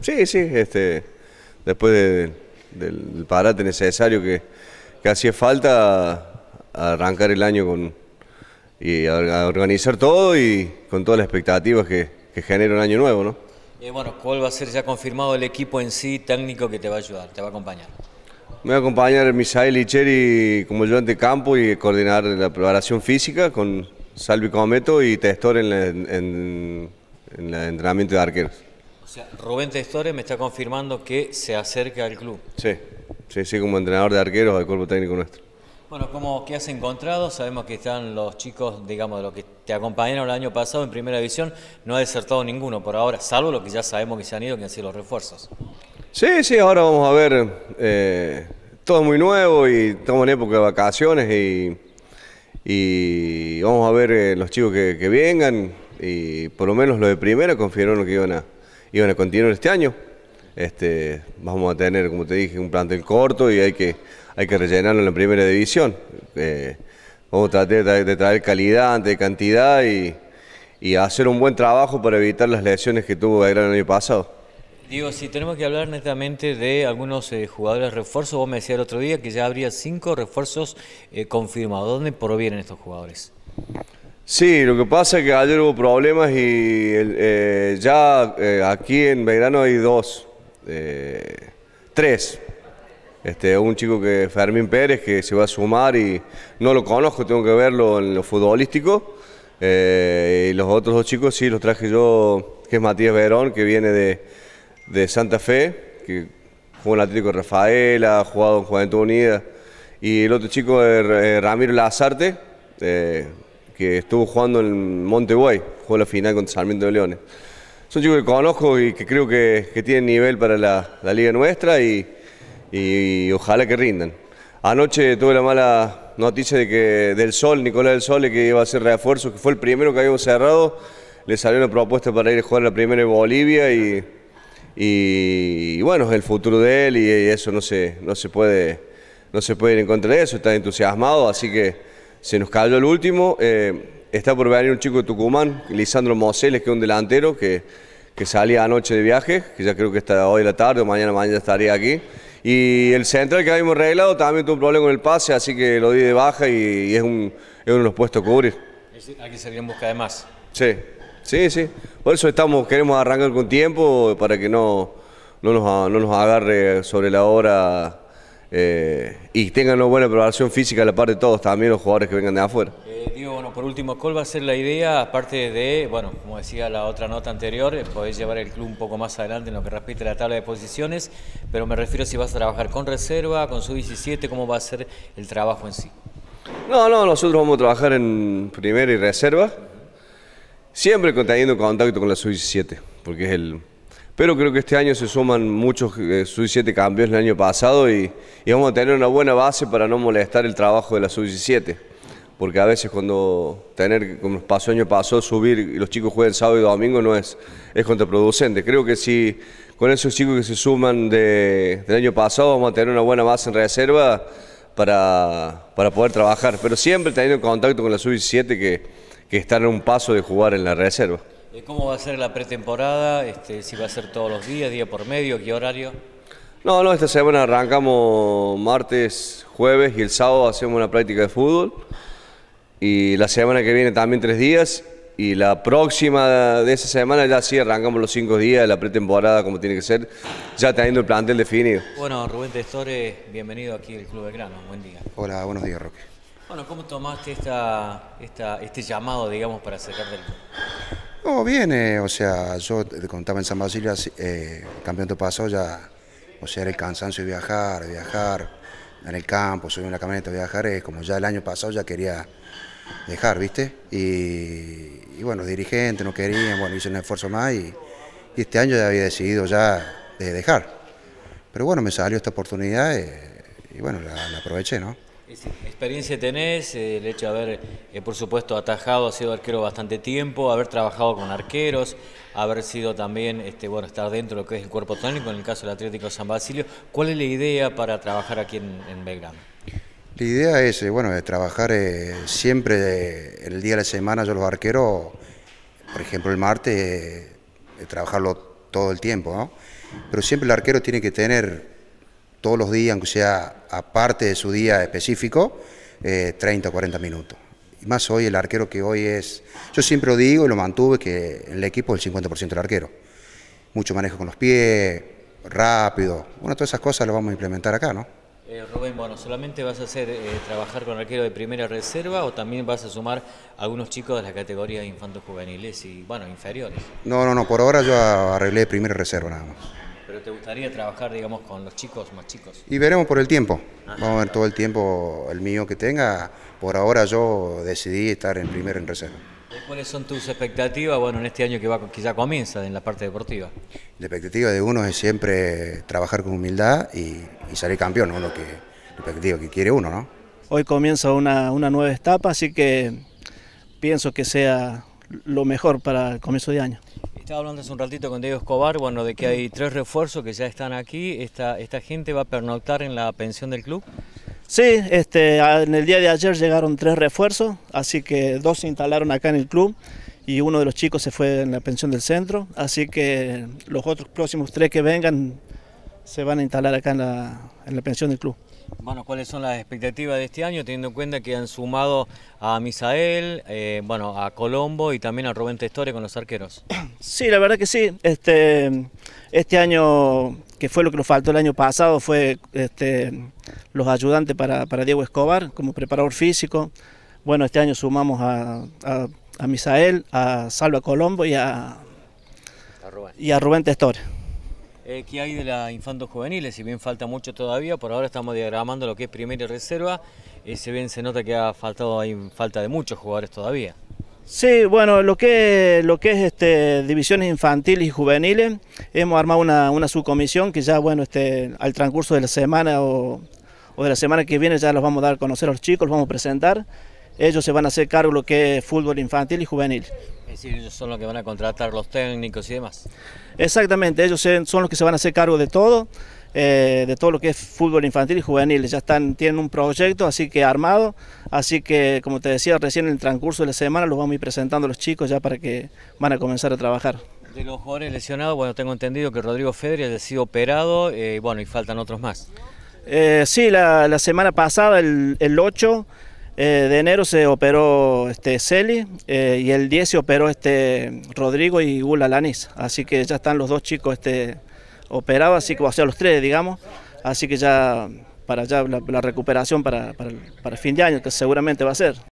Sí, sí, este, después del, parate necesario que, que hacía falta arrancar el año con y organizar todo y con todas las expectativas que, genera un año nuevo, ¿no? Y bueno, ¿cuál va a ser ya confirmado el equipo en sí técnico que te va a ayudar, te va a acompañar? Me va a acompañar Misael Icheri como ayudante de campo y coordinar la preparación física con Salvi Cometo y Testor en el entrenamiento de arqueros. O sea, Rubén Testores me está confirmando que se acerca al club. Sí, sí, sí, como entrenador de arqueros del cuerpo técnico nuestro. Bueno, como que has encontrado? Sabemos que están los chicos, digamos, de los que te acompañaron el año pasado en Primera División, no ha desertado ninguno por ahora, salvo los que ya sabemos que se han ido, que han sido los refuerzos. Sí, sí, ahora vamos a ver, eh, todo muy nuevo y estamos en época de vacaciones y, vamos a ver eh, los chicos que, vengan y por lo menos los de primera confirmaron que iban a y bueno, continuar este año. Este, vamos a tener, como te dije, un plantel corto y hay que, hay que rellenarlo en la primera división. Eh, vamos a tratar de, traer calidad de cantidad y, hacer un buen trabajo para evitar las lesiones que tuvo el año pasado. Digo, si tenemos que hablar netamente de algunos eh, jugadores refuerzos, vos me decías el otro día que ya habría cinco refuerzos eh, confirmados. ¿Dónde provienen estos jugadores? Sí, lo que pasa es que ayer hubo problemas y eh, ya eh, aquí en Verano hay dos, eh, tres. Este, un chico que Fermín Pérez que se va a sumar y no lo conozco, tengo que verlo en lo futbolístico. y los otros dos chicos sí, los traje yo, que es Matías Verón, que viene de, Santa Fe, que jugó en Atlético Rafaela, ha jugado en Juventud Unida. Y el otro chico, es Ramiro Lazarte que estuvo jugando en Monteguay, jugó la final contra Sarmiento de Leones. Son chicos que conozco y que creo que, que tienen nivel para la, liga nuestra y, y, ojalá que rindan. Anoche tuve la mala noticia de que del Sol, Nicolás del Sol, que iba a hacer refuerzo, que fue el primero que habíamos cerrado, le salió una propuesta para ir a jugar la primera en Bolivia y, y, bueno, es el futuro de él y, eso no se, no se puede no se puede ir en contra de eso, está entusiasmado, así que se nos cayó el último. Eh, está por venir un chico de Tucumán, Lisandro Moseles, que es un delantero que, que salía anoche de viaje, que ya creo que está hoy la tarde o mañana mañana estaría aquí. Y el central que habíamos arreglado también tuvo un problema con el pase, así que lo di de baja y, es, un, es uno de los puestos a cubrir. Aquí que en busca de más. Sí, sí, sí. Por eso estamos, queremos arrancar con tiempo para que no, no, nos, no nos agarre sobre la hora eh, y tengan una buena preparación física a la parte de todos, también los jugadores que vengan de afuera. Eh, Diego, bueno, por último, ¿cuál va a ser la idea, aparte de, bueno, como decía la otra nota anterior, eh, podés llevar el club un poco más adelante en lo que respecta a la tabla de posiciones, pero me refiero si vas a trabajar con reserva, con sub-17, cómo va a ser el trabajo en sí? No, no, nosotros vamos a trabajar en primera y reserva, siempre teniendo contacto con la sub-17, porque es el, pero creo que este año se suman muchos sub-17 cambios el año pasado y, vamos a tener una buena base para no molestar el trabajo de la sub-17. Porque a veces cuando tener, como pasó año pasado, subir y los chicos juegan sábado y domingo no es, es contraproducente. Creo que si con esos chicos que se suman del año pasado vamos a tener una buena base en reserva para, para poder trabajar. Pero siempre teniendo contacto con la sub-17 que, que están a un paso de jugar en la reserva. Eh, ¿Cómo va a ser la pretemporada? Este, ¿Si va a ser todos los días, día por medio? ¿Qué horario? No, no, esta semana arrancamos martes, jueves y el sábado hacemos una práctica de fútbol. Y la semana que viene también tres días. Y la próxima de esa semana ya sí arrancamos los cinco días de la pretemporada como tiene que ser, ya teniendo el plantel definido. Bueno, Rubén Testores, bienvenido aquí al Club de Grano. Buen día. Hola, buenos días, Roque. Bueno, ¿cómo tomaste esta, esta, este llamado, digamos, para acercarte del club? No, viene, eh, o sea, yo contaba en San Basilio, eh, campeonato pasó ya, o sea, era el cansancio de viajar, viajar, en el campo, subir una camioneta, viajar, es como ya el año pasado ya quería dejar, ¿viste? Y, bueno, los dirigentes no querían, bueno, hice un esfuerzo más y, este año ya había decidido ya de dejar. Pero bueno, me salió esta oportunidad eh, y, bueno, la aproveché, ¿no? Eh, experiencia tenés, eh, el hecho de haber, eh, por supuesto, atajado, ha sido arquero bastante tiempo, haber trabajado con arqueros, haber sido también, este, bueno, estar dentro de lo que es el cuerpo tónico, en el caso del Atlético San Basilio. ¿Cuál es la idea para trabajar aquí en, Belgrano? La idea es, bueno, de trabajar siempre de, el día de la semana, yo los arqueros, por ejemplo, el martes, trabajarlo todo el tiempo, ¿no? Pero siempre el arquero tiene que tener todos los días, aunque sea aparte de su día específico, 30 eh, o 40 minutos. Y más hoy el arquero que hoy es, yo siempre lo digo y lo mantuve, que en el equipo el 50% del arquero. Mucho manejo con los pies, rápido. Bueno, todas esas cosas lo vamos a implementar acá, ¿no? Eh, Rubén, bueno, ¿solamente vas a hacer eh, trabajar con arquero de primera reserva o también vas a sumar algunos chicos de la categoría de infantos juveniles y, bueno, inferiores? No, no, no, por ahora yo arreglé primera reserva nada más. ¿te gustaría trabajar, digamos, con los chicos más chicos? Y veremos por el tiempo. Vamos a ver todo el tiempo el mío que tenga. Por ahora yo decidí estar en primero en reserva. ¿Cuáles son tus expectativas, bueno, en este año que, va, ya comienza en la parte deportiva? La expectativa de uno es siempre trabajar con humildad y, salir campeón, ¿no? Lo que, la que quiere uno, ¿no? Hoy comienza una, una nueva etapa, así que pienso que sea lo mejor para el comienzo de año hablando hace un ratito con Diego Escobar, bueno, de que hay tres refuerzos que ya están aquí. ¿Esta, esta gente va a pernoctar en la pensión del club? Sí, este, en el día de ayer llegaron tres refuerzos, así que dos se instalaron acá en el club y uno de los chicos se fue en la pensión del centro, así que los otros próximos tres que vengan se van a instalar acá en la pensión del club. Bueno, ¿cuáles son las expectativas de este año, teniendo en cuenta que han sumado a Misael, eh, bueno, a Colombo y también a Rubén Testore con los arqueros? Sí, la verdad que sí. Este, este, año, que fue lo que nos faltó el año pasado, fue este, los ayudantes para, Diego Escobar como preparador físico. Bueno, este año sumamos a, Misael, a Salva Colombo y a, y a Rubén Testore. Eh, ¿Qué hay de la infantos juveniles? Si bien falta mucho todavía, por ahora estamos diagramando lo que es primera y reserva. Y eh, si bien se nota que ha faltado, hay falta de muchos jugadores todavía. Sí, bueno, lo que, lo que es este, divisiones infantiles y juveniles, hemos armado una, subcomisión que ya, bueno, este, al transcurso de la semana o, o de la semana que viene ya los vamos a dar a conocer a los chicos, los vamos a presentar. Ellos se van a hacer cargo de lo que es fútbol infantil y juvenil. Es decir, ellos son los que van a contratar los técnicos y demás. Exactamente, ellos son los que se van a hacer cargo de todo, eh, de todo lo que es fútbol infantil y juvenil. Ya están, tienen un proyecto así que armado, así que como te decía recién en el transcurso de la semana los vamos a ir presentando a los chicos ya para que van a comenzar a trabajar. De los jugadores lesionados, bueno, tengo entendido que Rodrigo Fedri ha sido operado, eh, bueno, y faltan otros más. Eh, sí, la, semana pasada, el, el 8, eh, de enero se operó este, Celi eh, y el 10 se operó este, Rodrigo y Gula Lanis. Así que ya están los dos chicos este, operados, así que, o sea, los tres, digamos. Así que ya para ya la, recuperación para, para, para fin de año, que seguramente va a ser.